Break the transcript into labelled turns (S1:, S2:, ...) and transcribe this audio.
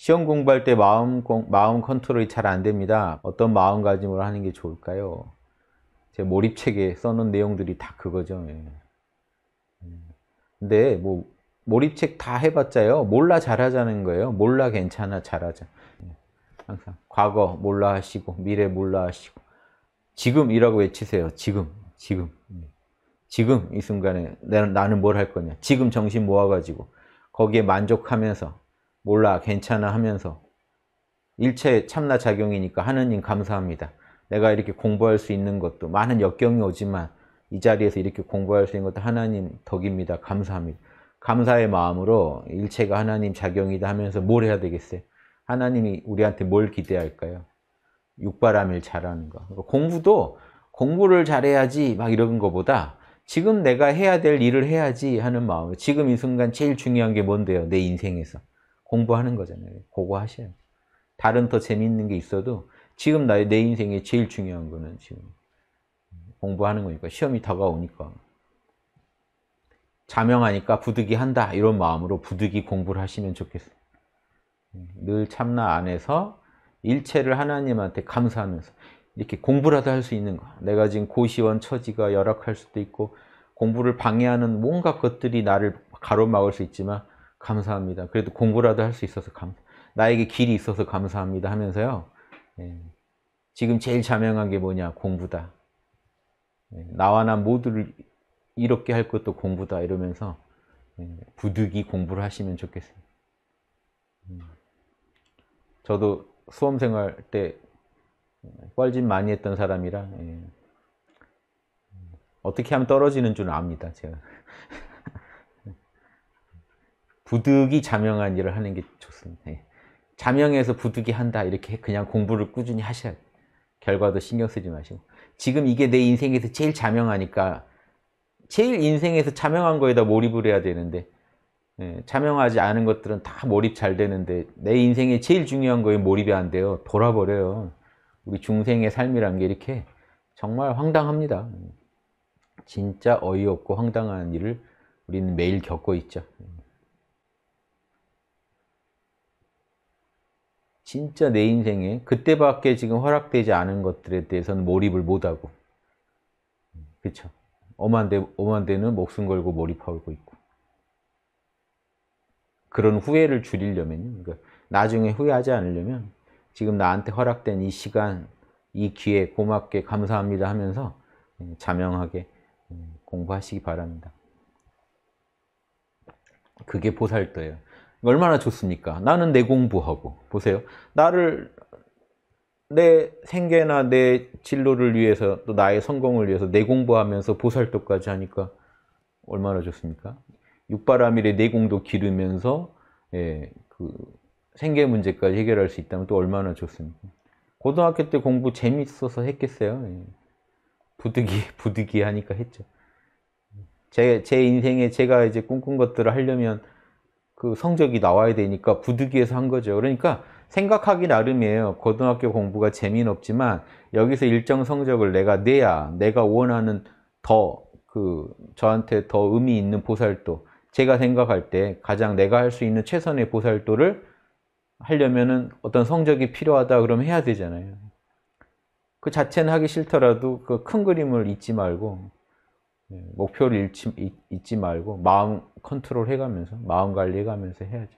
S1: 시험 공부할 때 마음, 마음 컨트롤이 잘 안 됩니다. 어떤 마음가짐으로 하는 게 좋을까요? 제 몰입책에 써놓은 내용들이 다 그거죠. 예. 음. 근데 뭐 몰입책 다 해봤자요. 몰라 잘하자는 거예요. 몰라 괜찮아 잘하자. 예. 항상 과거 몰라 하시고 미래 몰라 하시고 지금이라고 외치세요. 지금, 지금. 예. 지금 이 순간에 나는 뭘 할 거냐. 지금 정신 모아가지고 거기에 만족하면서 몰라 괜찮아 하면서 일체 참나 작용이니까 하느님 감사합니다. 내가 이렇게 공부할 수 있는 것도 많은 역경이 오지만 이 자리에서 이렇게 공부할 수 있는 것도 하나님 덕입니다. 감사합니다. 감사의 마음으로 일체가 하나님 작용이다 하면서 뭘 해야 되겠어요? 하나님이 우리한테 뭘 기대할까요? 육바람일 잘하는 거. 공부도 공부를 잘해야지 막 이런 거보다 지금 내가 해야 될 일을 해야지 하는 마음. 지금 이 순간 제일 중요한 게 뭔데요? 내 인생에서. 공부하는 거잖아요. 그거 하셔요. 다른 더 재미있는 게 있어도 지금 나의 내 인생에 제일 중요한 거는 지금 공부하는 거니까 시험이 다가오니까 자명하니까 부득이 한다 이런 마음으로 부득이 공부를 하시면 좋겠어요. 늘 참나 안에서 일체를 하나님한테 감사하면서 이렇게 공부라도 할 수 있는 거 내가 지금 고시원 처지가 열악할 수도 있고 공부를 방해하는 뭔가 것들이 나를 가로막을 수 있지만 감사합니다. 그래도 공부라도 할 수 있어서 감 나에게 길이 있어서 감사합니다 하면서요. 예. 지금 제일 자명한 게 뭐냐? 공부다. 예. 나와 나 모두를 이렇게 할 것도 공부다 이러면서 예. 부득이 공부를 하시면 좋겠습니다. 음. 저도 수험생활 때 뻘짓 많이 했던 사람이라 예. 어떻게 하면 떨어지는 줄 압니다. 제가. 부득이 자명한 일을 하는 게 좋습니다. 예. 자명해서 부득이 한다 이렇게 그냥 공부를 꾸준히 하셔야 돼요. 결과도 신경 쓰지 마시고 지금 이게 내 인생에서 제일 자명하니까 제일 인생에서 자명한 거에다 몰입을 해야 되는데 예, 자명하지 않은 것들은 다 몰입 잘 되는데 내 인생에 제일 중요한 거에 몰입이 안 돼요. 돌아버려요. 우리 중생의 삶이란 게 이렇게 정말 황당합니다. 진짜 어이없고 황당한 일을 우리는 매일 겪고 있죠. 진짜 내 인생에 그때밖에 지금 허락되지 않은 것들에 대해서는 몰입을 못하고 그쵸 엄한 데, 엄한 데는 목숨 걸고 몰입하고 있고 그런 후회를 줄이려면 그러니까 나중에 후회하지 않으려면 지금 나한테 허락된 이 시간, 이 기회 고맙게 감사합니다 하면서 자명하게 공부하시기 바랍니다. 그게 보살도예요. 얼마나 좋습니까? 나는 내 공부하고 보세요. 나를 내 생계나 내 진로를 위해서 또 나의 성공을 위해서 내 공부하면서 보살도까지 하니까 얼마나 좋습니까? 육바라밀의 내공도 기르면서 예, 그 생계 문제까지 해결할 수 있다면 또 얼마나 좋습니까? 고등학교 때 공부 재밌어서 했겠어요? 예. 부득이 부득이 하니까 했죠. 제, 제 인생에 제가 이제 꿈꾼 것들을 하려면 그 성적이 나와야 되니까 부득이해서 한 거죠. 그러니까 생각하기 나름이에요. 고등학교 공부가 재미는 없지만 여기서 일정 성적을 내가 내야 내가 원하는 더 그 저한테 더 의미 있는 보살도 제가 생각할 때 가장 내가 할 수 있는 최선의 보살도를 하려면은 어떤 성적이 필요하다 그러면 해야 되잖아요. 그 자체는 하기 싫더라도 그 큰 그림을 잊지 말고 예, 목표를 잃지, 잊지 말고 마음 컨트롤 해가면서 마음 관리해가면서 해야죠.